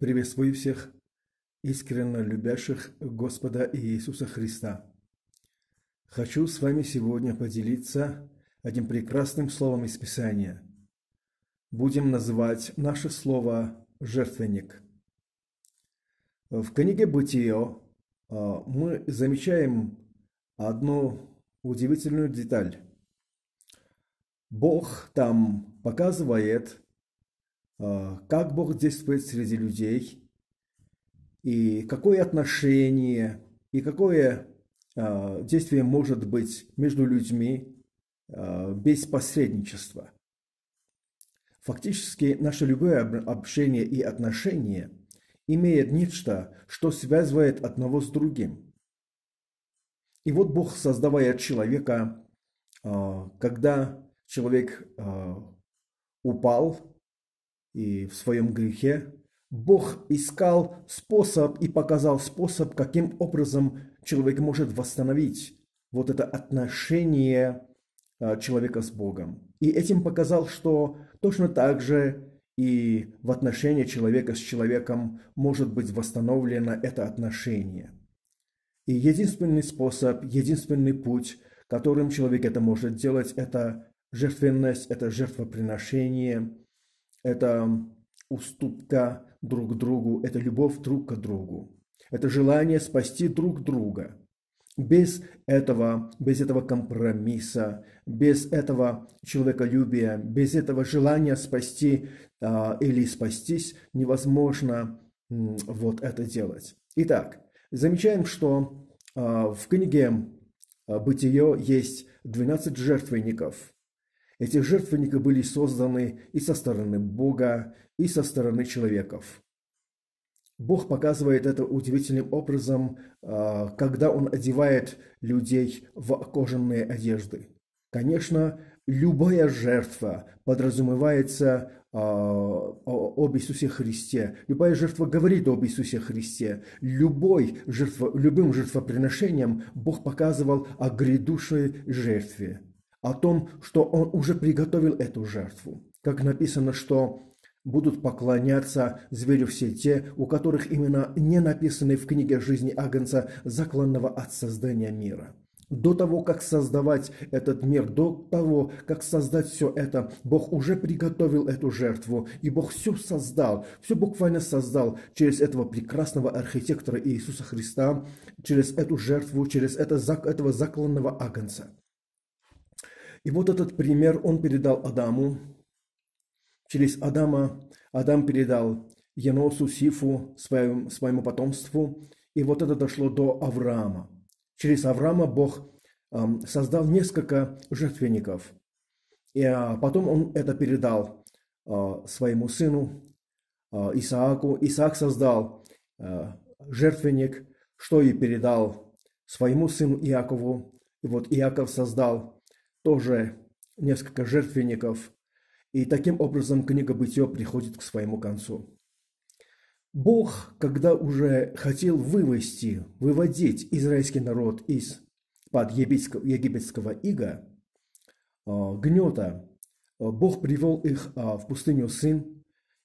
Приветствую всех, искренне любящих Господа Иисуса Христа. Хочу с вами сегодня поделиться одним прекрасным словом из Писания. Будем называть наше слово «жертвенник». В книге «Бытие» а, мы замечаем одну удивительную деталь. Бог там показывает а, как Бог действует среди людей, и какое отношение, и какое а, действие может быть между людьми а, без посредничества. Фактически, наше любое общение и отношение имеет нечто, что связывает одного с другим. И вот Бог, создавая человека, когда человек упал, и в своем грехе, Бог искал способ и показал способ, каким образом человек может восстановить вот это отношение а, человека с Богом. И этим показал, что точно так же и в отношении человека с человеком может быть восстановлено это отношение. И единственный способ, единственный путь, которым человек это может делать, это жертвенность, это жертвоприношение – это уступка друг другу, это любовь друг к другу, это желание спасти друг друга. Без этого, без этого компромисса, без этого человеколюбия, без этого желания спасти э, или спастись невозможно э, вот это делать. Итак, замечаем, что э, в книге а, «Бытие» есть 12 жертвенников, эти жертвенники были созданы и со стороны Бога, и со стороны человеков. Бог показывает это удивительным образом, а, когда Он одевает людей в кожаные одежды. Конечно, любая жертва подразумевается а, об Иисусе Христе. Любая жертва говорит об Иисусе Христе. Любой жертва, любым жертвоприношением Бог показывал о грядущей жертве о том, что он уже приготовил эту жертву. Как написано, что будут поклоняться зверю все те, у которых имена не написаны в книге жизни Агнца, закланного от создания мира. До того, как создавать этот мир, до того, как создать все это, Бог уже приготовил эту жертву, и Бог все создал, все буквально создал через этого прекрасного архитектора Иисуса Христа, через эту жертву, через это, этого закланного агнца. И вот этот пример он передал Адаму. Через Адама Адам передал Еносу, Сифу, своему, своему потомству. И вот это дошло до Авраама. Через Авраама Бог эм, создал несколько жертвенников. И а потом он это передал э, своему сыну э, Исааку. Исаак создал э, жертвенник, что и передал своему сыну Иакову. И вот Иаков создал тоже несколько жертвенников. И таким образом книга Бытие приходит к своему концу. Бог, когда уже хотел вывести, выводить израильский народ из под египетского, египетского ига, а, гнета, а, Бог привел их а, в пустыню Сын,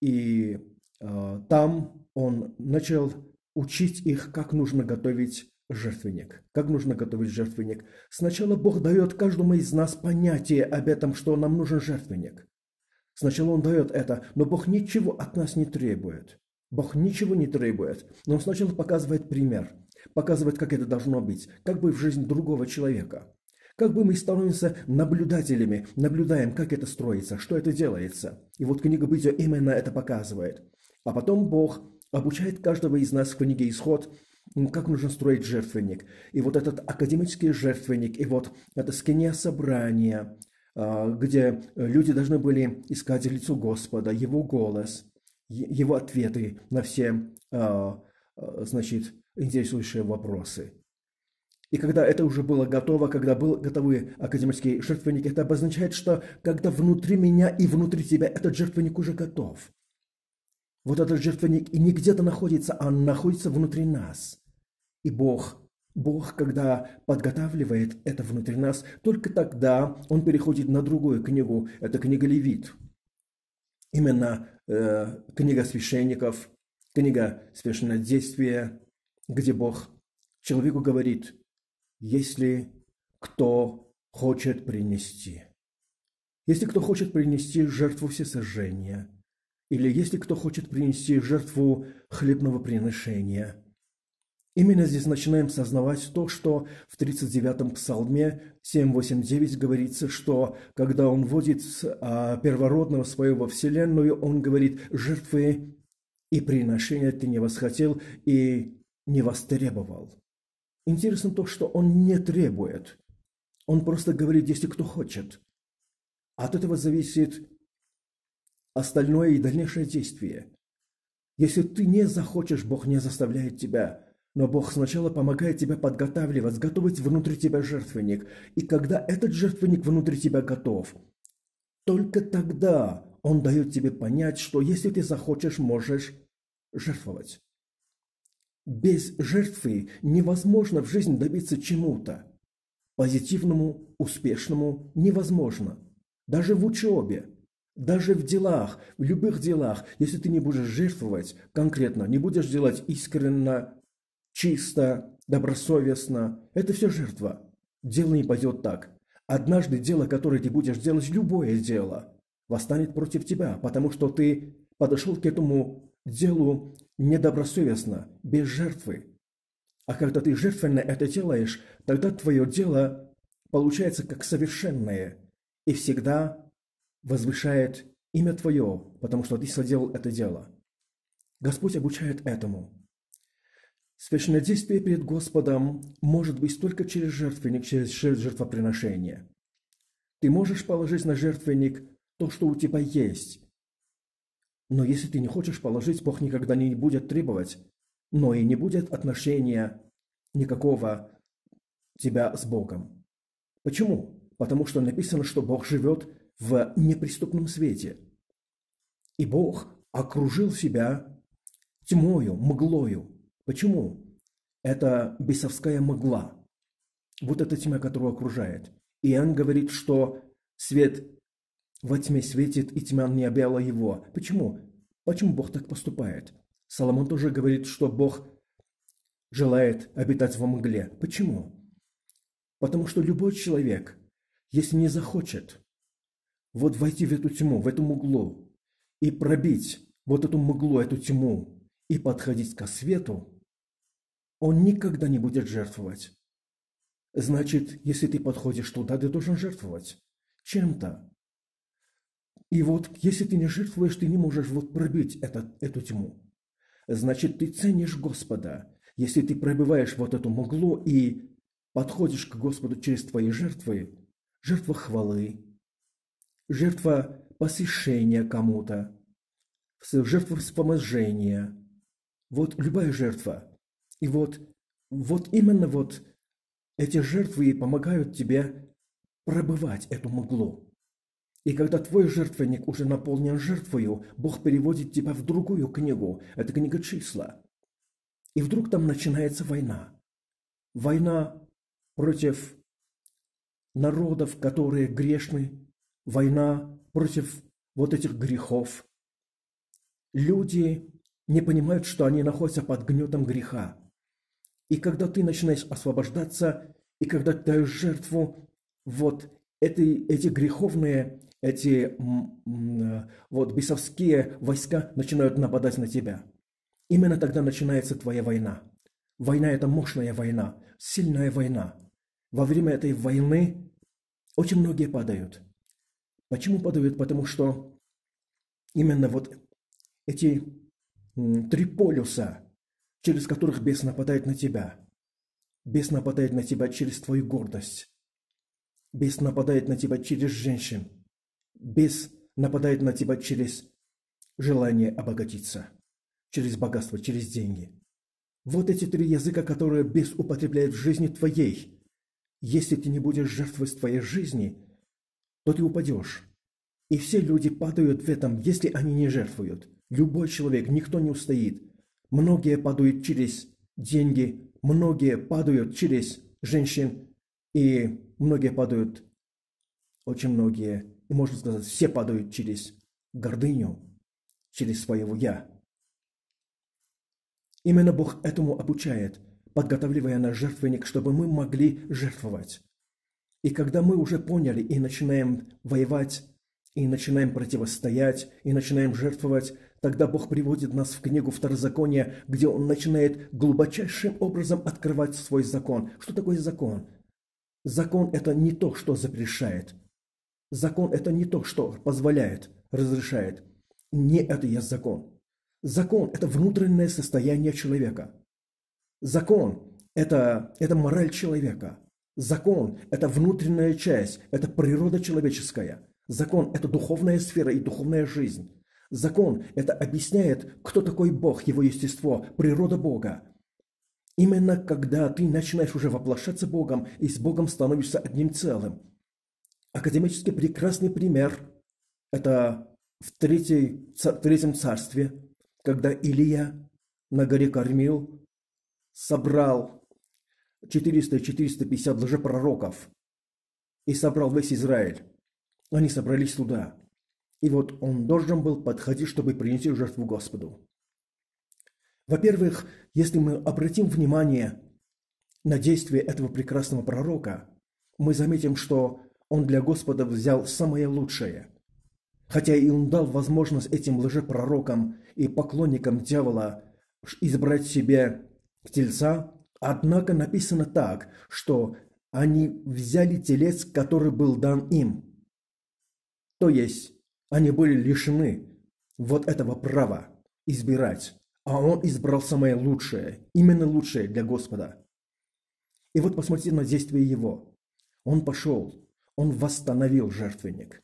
и там Он начал учить их, как нужно готовить Жертвенник. Как нужно готовить жертвенник? Сначала Бог дает каждому из нас понятие об этом, что нам нужен жертвенник. Сначала Он дает это, но Бог ничего от нас не требует. Бог ничего не требует, но Он сначала показывает пример, показывает, как это должно быть, как бы в жизнь другого человека. Как бы мы становимся наблюдателями, наблюдаем, как это строится, что это делается. И вот книга Бытия именно это показывает. А потом Бог обучает каждого из нас в книге «Исход», ну, как нужно строить жертвенник. И вот этот академический жертвенник, и вот это скиния собрания, а, где э, люди должны были искать лицо Господа, его голос, его ответы на все, а, а, значит, интересующие вопросы. И когда это уже было готово, когда был готовы академический жертвенник, это обозначает, что когда внутри меня и внутри тебя этот жертвенник уже готов. Вот этот жертвенник и не где-то находится, а находится внутри нас. И Бог, Бог, когда подготавливает это внутри нас, только тогда он переходит на другую книгу. Это книга Левит. Именно э, книга священников, книга священнодействия, где Бог человеку говорит, если кто хочет принести, если кто хочет принести жертву всесожжения – или если кто хочет принести жертву хлебного приношения. Именно здесь начинаем сознавать то, что в 39-м псалме 7.8.9 говорится, что когда он вводит а, первородного своего во вселенную, он говорит, жертвы и приношения ты не восхотел и не востребовал. Интересно то, что он не требует. Он просто говорит, если кто хочет. От этого зависит остальное и дальнейшее действие. Если ты не захочешь, Бог не заставляет тебя. Но Бог сначала помогает тебе подготавливать, готовить внутри тебя жертвенник. И когда этот жертвенник внутри тебя готов, только тогда Он дает тебе понять, что если ты захочешь, можешь жертвовать. Без жертвы невозможно в жизни добиться чему-то. Позитивному, успешному невозможно. Даже в учебе – даже в делах, в любых делах, если ты не будешь жертвовать конкретно, не будешь делать искренно, чисто, добросовестно, это все жертва. Дело не пойдет так. Однажды дело, которое ты будешь делать, любое дело, восстанет против тебя, потому что ты подошел к этому делу недобросовестно, без жертвы. А когда ты жертвенно это делаешь, тогда твое дело получается как совершенное и всегда возвышает имя Твое, потому что Ты соделал это дело. Господь обучает этому. Священное действие перед Господом может быть только через жертвенник, через жертвоприношение. Ты можешь положить на жертвенник то, что у тебя есть. Но если ты не хочешь положить, Бог никогда не будет требовать, но и не будет отношения никакого тебя с Богом. Почему? Потому что написано, что Бог живет в неприступном свете. И Бог окружил себя тьмою, мглою. Почему? Это бесовская мгла. Вот эта тьма, которую окружает. Иоанн говорит, что свет во тьме светит, и тьма не объяла его. Почему? Почему Бог так поступает? Соломон тоже говорит, что Бог желает обитать во мгле. Почему? Потому что любой человек, если не захочет, вот войти в эту тьму, в эту мглу и пробить вот эту мглу, эту тьму и подходить ко свету, он никогда не будет жертвовать. Значит, если ты подходишь туда, ты должен жертвовать чем-то. И вот если ты не жертвуешь, ты не можешь вот пробить этот, эту тьму. Значит, ты ценишь Господа, если ты пробиваешь вот эту мглу и подходишь к Господу через твои жертвы, жертва хвалы, жертва посвящения кому-то, жертва вспоможения. Вот любая жертва. И вот, вот именно вот эти жертвы и помогают тебе пробывать эту мглу. И когда твой жертвенник уже наполнен жертвою, Бог переводит тебя в другую книгу. Это книга числа. И вдруг там начинается война. Война против народов, которые грешны, война против вот этих грехов. Люди не понимают, что они находятся под гнетом греха. И когда ты начинаешь освобождаться, и когда ты даешь жертву, вот эти, эти греховные, эти э, вот бесовские войска начинают нападать на тебя. Именно тогда начинается твоя война. Война – это мощная война, сильная война. Во время этой войны очень многие падают – Почему подают? Потому что именно вот эти три полюса, через которых бес нападает на тебя. Бес нападает на тебя через твою гордость. Бес нападает на тебя через женщин. Бес нападает на тебя через желание обогатиться, через богатство, через деньги. Вот эти три языка, которые бес употребляет в жизни твоей. Если ты не будешь жертвой своей жизни – то ты упадешь. И все люди падают в этом, если они не жертвуют. Любой человек, никто не устоит. Многие падают через деньги, многие падают через женщин, и многие падают, очень многие, и можно сказать, все падают через гордыню, через своего «я». Именно Бог этому обучает, подготавливая на жертвенник, чтобы мы могли жертвовать. И когда мы уже поняли и начинаем воевать, и начинаем противостоять, и начинаем жертвовать, тогда Бог приводит нас в книгу Второзакония, где Он начинает глубочайшим образом открывать свой закон. Что такое закон? Закон – это не то, что запрещает. Закон – это не то, что позволяет, разрешает. Не это есть закон. Закон – это внутреннее состояние человека. Закон – это, это мораль человека – Закон – это внутренняя часть, это природа человеческая. Закон – это духовная сфера и духовная жизнь. Закон – это объясняет, кто такой Бог, его естество, природа Бога. Именно когда ты начинаешь уже воплощаться Богом и с Богом становишься одним целым. Академически прекрасный пример – это в третьей, третьем царстве, когда Илия на горе Кормил собрал 400-450 лжепророков и собрал весь Израиль. Они собрались туда. И вот он должен был подходить, чтобы принести жертву Господу. Во-первых, если мы обратим внимание на действие этого прекрасного пророка, мы заметим, что он для Господа взял самое лучшее. Хотя и он дал возможность этим лжепророкам и поклонникам дьявола избрать себе тельца, Однако написано так, что они взяли телец, который был дан им. То есть они были лишены вот этого права избирать, а он избрал самое лучшее, именно лучшее для Господа. И вот посмотрите на действие его. Он пошел, он восстановил жертвенник.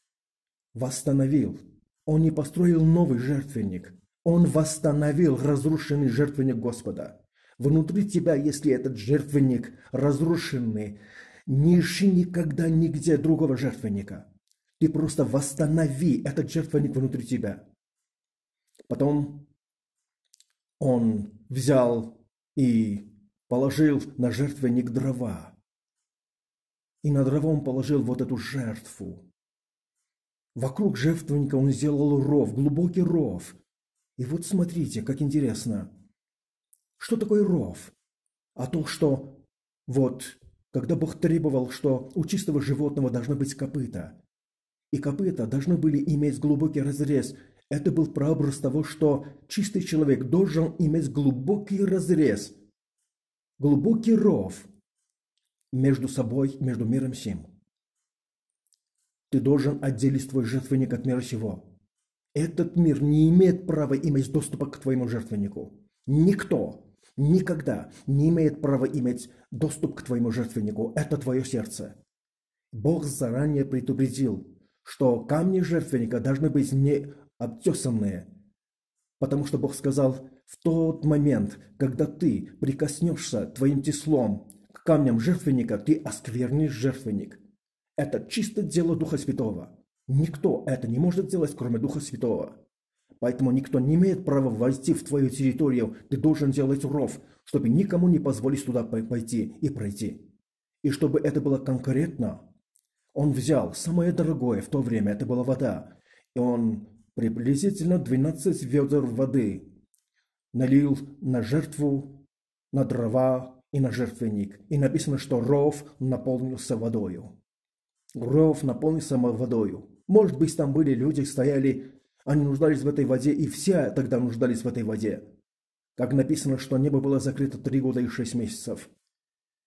Восстановил. Он не построил новый жертвенник. Он восстановил разрушенный жертвенник Господа – Внутри тебя, если этот жертвенник разрушенный, не ищи никогда нигде другого жертвенника. Ты просто восстанови этот жертвенник внутри тебя. Потом он взял и положил на жертвенник дрова. И на дрова он положил вот эту жертву. Вокруг жертвенника он сделал ров, глубокий ров. И вот смотрите, как интересно – что такое ров? О том, что вот когда Бог требовал, что у чистого животного должно быть копыта, и копыта должны были иметь глубокий разрез, это был прообраз того, что чистый человек должен иметь глубокий разрез, глубокий ров между собой, между миром сим. Ты должен отделить твой жертвенник от мира сего. Этот мир не имеет права иметь доступа к твоему жертвеннику. Никто никогда не имеет права иметь доступ к твоему жертвеннику. Это твое сердце. Бог заранее предупредил, что камни жертвенника должны быть не обтесанные, потому что Бог сказал, в тот момент, когда ты прикоснешься твоим теслом к камням жертвенника, ты осквернишь жертвенник. Это чисто дело Духа Святого. Никто это не может делать, кроме Духа Святого. Поэтому никто не имеет права войти в твою территорию. Ты должен делать ров, чтобы никому не позволить туда пойти и пройти. И чтобы это было конкретно, он взял самое дорогое в то время, это была вода. И он приблизительно 12 ведер воды налил на жертву, на дрова и на жертвенник. И написано, что ров наполнился водою. Ров наполнился водою. Может быть, там были люди, стояли они нуждались в этой воде, и все тогда нуждались в этой воде. Как написано, что небо было закрыто три года и шесть месяцев.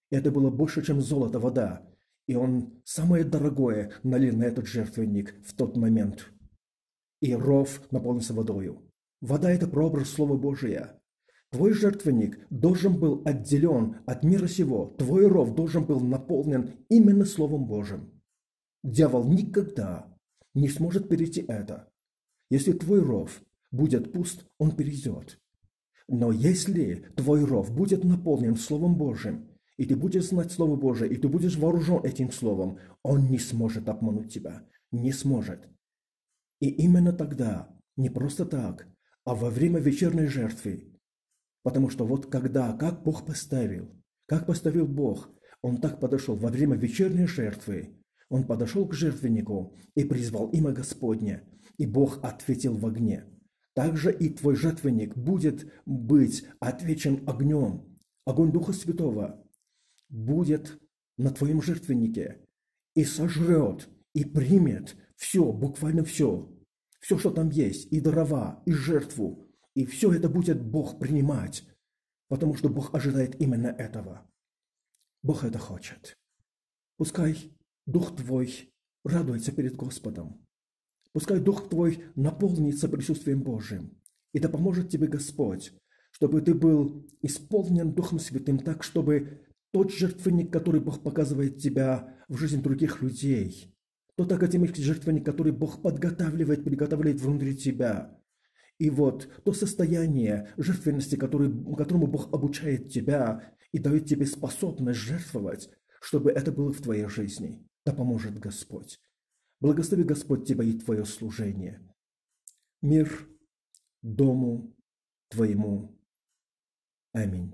Это было больше, чем золото, вода. И он самое дорогое налил на этот жертвенник в тот момент. И ров наполнился водою. Вода – это прообраз Слова Божия. Твой жертвенник должен был отделен от мира сего. Твой ров должен был наполнен именно Словом Божьим. Дьявол никогда не сможет перейти это. Если твой ров будет пуст, он перейдет. Но если твой ров будет наполнен Словом Божьим, и ты будешь знать Слово Божие, и ты будешь вооружен этим Словом, он не сможет обмануть тебя. Не сможет. И именно тогда, не просто так, а во время вечерней жертвы, потому что вот когда, как Бог поставил, как поставил Бог, он так подошел во время вечерней жертвы, он подошел к жертвеннику и призвал имя Господне, и Бог ответил в огне. Также и твой жертвенник будет быть отвечен огнем. Огонь Духа Святого будет на твоем жертвеннике и сожрет, и примет все, буквально все, все, что там есть, и дрова, и жертву, и все это будет Бог принимать, потому что Бог ожидает именно этого. Бог это хочет. Пускай Дух твой радуется перед Господом – Пускай Дух Твой наполнится присутствием Божьим, и да поможет тебе Господь, чтобы ты был исполнен Духом Святым так, чтобы тот жертвенник, который Бог показывает тебя в жизни других людей, тот академический жертвенник, который Бог подготавливает, приготовляет внутри тебя, и вот то состояние жертвенности, который, которому Бог обучает тебя и дает тебе способность жертвовать, чтобы это было в твоей жизни. Да поможет Господь. Благослови Господь тебя и твое служение. Мир дому твоему. Аминь.